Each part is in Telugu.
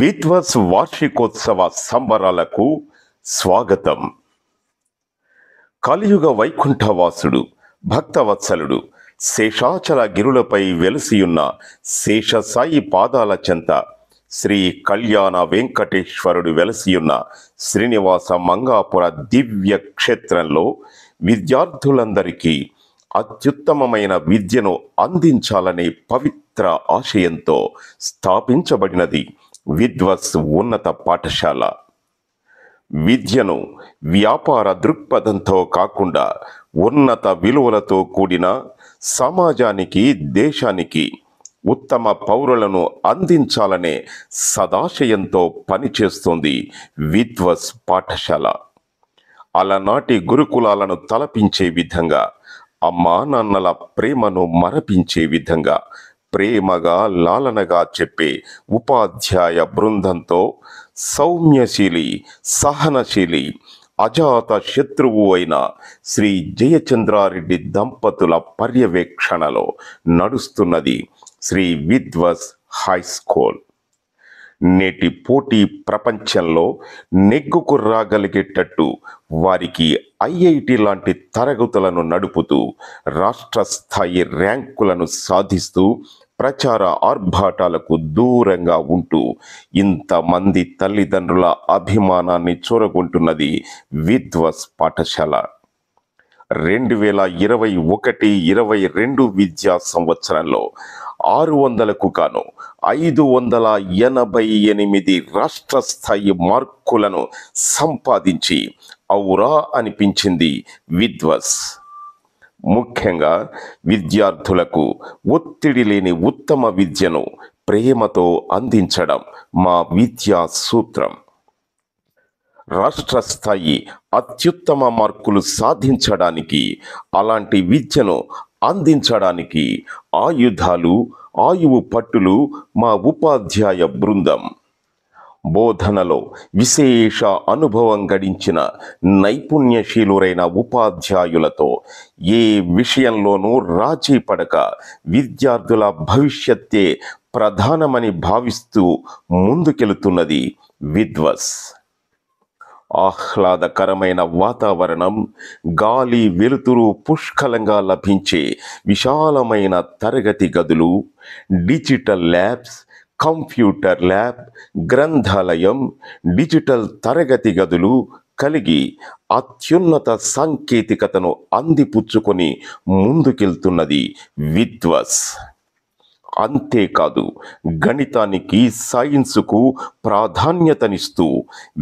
విద్వస్ వార్షికోత్సవ సంబరాలకు స్వాగతం కలియుగ వైకుంఠవాసుడు భక్తవత్సలుడు శేషాచల గిరులపై వెలసియున్న శేషసాయి పాదాల చెంత శ్రీ కళ్యాణ వెంకటేశ్వరుడు వెలసియున్న శ్రీనివాస మంగాపుర దివ్య క్షేత్రంలో విద్యార్థులందరికీ అత్యుత్తమమైన విద్యను అందించాలనే పవిత్ర ఆశయంతో స్థాపించబడినది విద్వత్ ఉన్నత పాఠశాల విద్యను వ్యాపార దృక్పథంతో కాకుండా ఉన్నత విలువలతో కూడిన సమాజానికి దేశానికి ఉత్తమ పౌరులను అందించాలనే సదాశయంతో పనిచేస్తుంది విద్వత్ పాఠశాల అలనాటి గురుకులాలను తలపించే విధంగా అమ్మా నాన్నల ప్రేమను మరపించే విధంగా ప్రేమగా లాలనగా చెప్పే ఉపాధ్యాయ బృందంతో సౌమ్యశీలి సహనశీలి అజాత శత్రువు అయిన శ్రీ జయచంద్రారెడ్డి దంపతుల పర్యవేక్షణలో నడుస్తున్నది శ్రీ విద్వస్ హై స్కూల్ నేటి పోటీ ప్రపంచంలో నెగ్గుకు రాగలిగేటట్టు వారికి ఐఐటి లాంటి తరగతులను నడుపుతూ రాష్ట్ర స్థాయి ర్యాంకులను సాధిస్తూ ప్రచార ఆర్భాటాలకు దూరంగా ఉంటూ ఇంతమంది తల్లిదండ్రుల అభిమానాన్ని చూరగొంటున్నది విద్వస్ పాఠశాల రెండు వేల ఇరవై ఒకటి ఇరవై రెండు విద్యా సంవత్సరంలో ఆరు వందలకు గాను ఐదు వందల ఎనభై ఎనిమిది రాష్ట్ర స్థాయి మార్కులను సంపాదించి ఔరా అనిపించింది విద్వస్ ముఖ్యంగా విద్యార్థులకు ఒత్తిడి లేని ఉత్తమ విద్యను ప్రేమతో అందించడం మా విద్యా సూత్రం రాష్ట్ర స్థాయి అత్యుత్తమ మార్కులు సాధించడానికి అలాంటి విద్యను అందించడానికి ఆయుధాలు ఆయువు పట్టులు మా ఉపాధ్యాయ బృందం బోధనలో విశేష అనుభవం గడించిన నైపుణ్యశీలురైన ఉపాధ్యాయులతో ఏ విషయంలోనూ రాజీ పడక విద్యార్థుల భవిష్యత్తే ప్రధానమని భావిస్తూ ముందుకెళుతున్నది విద్వస్ ఆహ్లాదకరమైన వాతావరణం గాలి వెలుతురు పుష్కలంగా లభించే విశాలమైన తరగతి గదులు డిజిటల్ ల్యాబ్స్ కంప్యూటర్ ల్యాబ్ గ్రంథాలయం డిజిటల్ తరగతి గదులు కలిగి అత్యున్నత సాంకేతికతను అందిపుచ్చుకొని ముందుకెళ్తున్నది విద్వస్ అంతేకాదు గణితానికి సైన్సుకు ప్రాధాన్యతనిస్తూ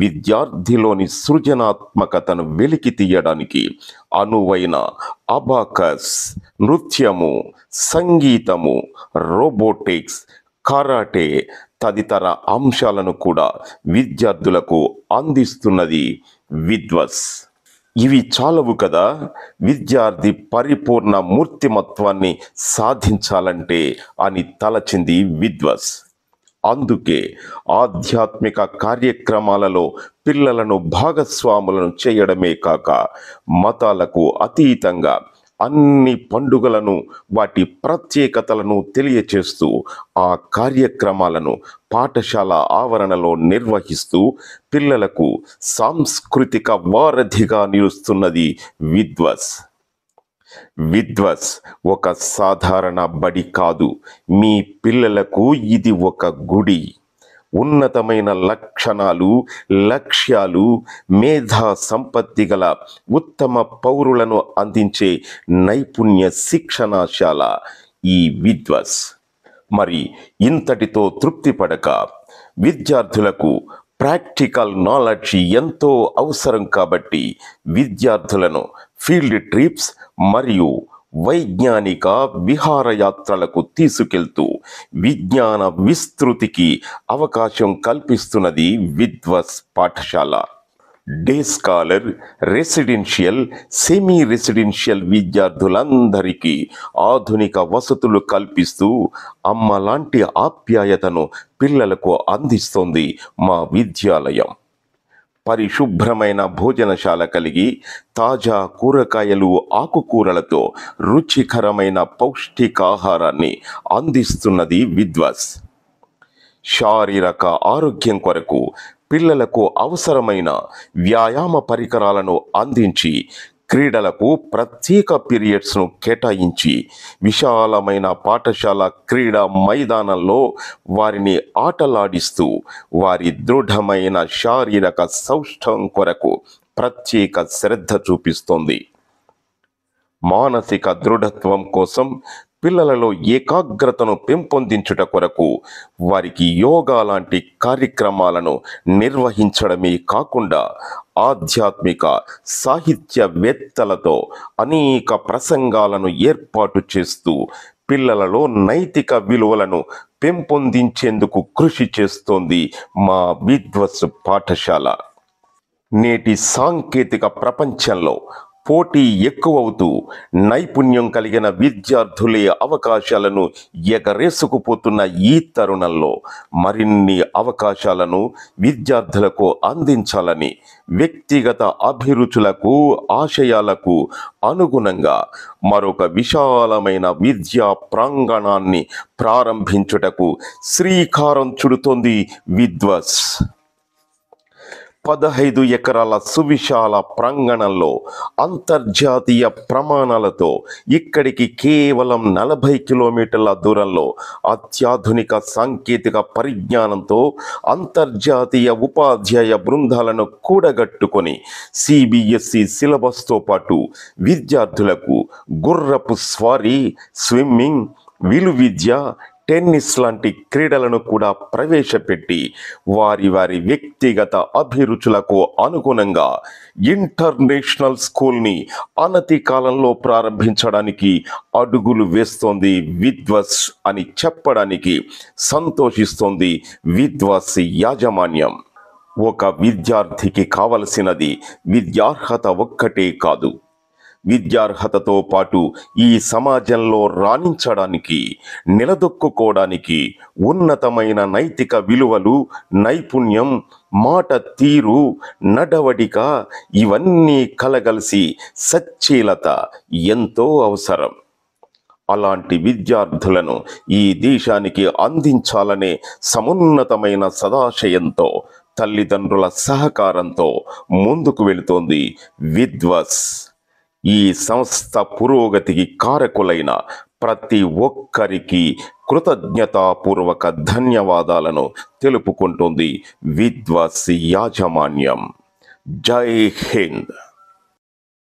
విద్యార్థిలోని సృజనాత్మకతను వెలికి తీయడానికి అనువైన అబాకస్ నృత్యము సంగీతము రోబోటిక్స్ కరాటే తదితర అంశాలను కూడా విద్యార్థులకు అందిస్తున్నది విద్వస్ ఇవి చాలవు కదా విద్యార్థి పరిపూర్ణ మూర్తిమత్వాన్ని సాధించాలంటే అని తలచింది విద్వస్ అందుకే ఆధ్యాత్మిక కార్యక్రమాలలో పిల్లలను భాగస్వాములను చేయడమే కాక మతాలకు అతీతంగా అన్ని పండుగలను వాటి ప్రత్యేకతలను తెలియచేస్తూ ఆ కార్యక్రమాలను పాఠశాల ఆవరణలో నిర్వహిస్తూ పిల్లలకు సాంస్కృతిక వారధిగా నిలుస్తున్నది విద్వస్ విద్వస్ ఒక సాధారణ బడి కాదు మీ పిల్లలకు ఇది ఒక గుడి ఉన్నతమైన లక్షణాలు లక్ష్యాలు మేధా సంపత్తి గల ఉత్తమ పౌరులను అందించే నైపుణ్య శిక్షణాశాల ఈ విద్వస్ మరి ఇంతటితో తృప్తి పడక విద్యార్థులకు ప్రాక్టికల్ నాలెడ్జ్ ఎంతో అవసరం కాబట్టి విద్యార్థులను ఫీల్డ్ ట్రిప్స్ మరియు వైజ్ఞానిక విహారయాత్రలకు తీసుకెళ్తూ విజ్ఞాన విస్తృతికి అవకాశం కల్పిస్తున్నది విద్వస్ పాఠశాల day scholar residential semi residential విద్యార్థులందరికీ ఆధునిక వసతులు కల్పిస్తూ అమ్మలాంటి ఆప్యాయతను పిల్లలకు అందిస్తోంది మా విద్యాలయం పరిశుభ్రమైన భోజనశాల కలిగి తాజా కూరగాయలు ఆకుకూరలతో రుచికరమైన పౌష్టికాహారాన్ని అందిస్తున్నది విద్వస్ శారీరక ఆరోగ్యం కొరకు పిల్లలకు అవసరమైన వ్యాయామ పరికరాలను అందించి క్రీడలకు ప్రత్యేక పీరియడ్స్ను కేటాయించి విశాలమైన పాఠశాల క్రీడా మైదానంలో వారిని ఆటలాడిస్తూ వారి దృఢమైన శారీరక సౌష్ఠం కొరకు ప్రత్యేక శ్రద్ధ చూపిస్తోంది మానసిక దృఢత్వం కోసం పిల్లలలో ఏకాగ్రతను పెంపొందించుట కొరకు వారికి యోగా లాంటి కార్యక్రమాలను నిర్వహించడమే కాకుండా ఆధ్యాత్మిక సాహిత్యవేత్తలతో అనేక ప్రసంగాలను ఏర్పాటు చేస్తూ పిల్లలలో నైతిక విలువలను పెంపొందించేందుకు కృషి చేస్తోంది మా విద్వత్ పాఠశాల నేటి సాంకేతిక ప్రపంచంలో పోటీ ఎక్కువవుతూ నైపుణ్యం కలిగిన విద్యార్థులే అవకాశాలను ఎగరేసుకుపోతున్న ఈ తరుణంలో మరిన్ని అవకాశాలను విద్యార్థులకు అందించాలని వ్యక్తిగత అభిరుచులకు ఆశయాలకు అనుగుణంగా మరొక విశాలమైన విద్యా ప్రాంగణాన్ని ప్రారంభించుటకు శ్రీకారం చుడుతోంది విద్వస్ పదహైదు ఎకరాల సువిశాల ప్రాంగణంలో అంతర్జాతీయ ప్రమాణాలతో ఇక్కడికి కేవలం నలభై కిలోమీటర్ల దూరంలో అత్యాధునిక సాంకేతిక పరిజ్ఞానంతో అంతర్జాతీయ ఉపాధ్యాయ బృందాలను కూడగట్టుకొని సిబిఎస్ఈ సిలబస్తో పాటు విద్యార్థులకు గుర్రపు స్వారీ స్విమ్మింగ్ విలువిద్య టెన్నిస్ లాంటి క్రీడలను కూడా ప్రవేశపెట్టి వారి వారి వ్యక్తిగత అభిరుచులకు అనుగుణంగా ఇంటర్నేషనల్ స్కూల్ని అనతి కాలంలో ప్రారంభించడానికి అడుగులు వేస్తోంది విద్వస్ అని చెప్పడానికి సంతోషిస్తోంది విద్వస్ యాజమాన్యం ఒక విద్యార్థికి కావలసినది విద్యార్హత ఒక్కటే కాదు విద్యార్హతతో పాటు ఈ సమాజంలో రాణించడానికి నిలదొక్కుకోవడానికి ఉన్నతమైన నైతిక విలువలు నైపుణ్యం మాట తీరు నడవడిక ఇవన్నీ కలగలిసి సచ్ఛీలత ఎంతో అవసరం అలాంటి విద్యార్థులను ఈ దేశానికి అందించాలనే సమున్నతమైన సదాశయంతో తల్లిదండ్రుల సహకారంతో ముందుకు వెళుతోంది విద్వస్ ఈ సంస్థ పురోగతికి కారకులైన ప్రతి ఒక్కరికి కృతజ్ఞతాపూర్వక ధన్యవాదాలను తెలుపుకుంటుంది విద్వస్ యాజమాన్యం జై హింద్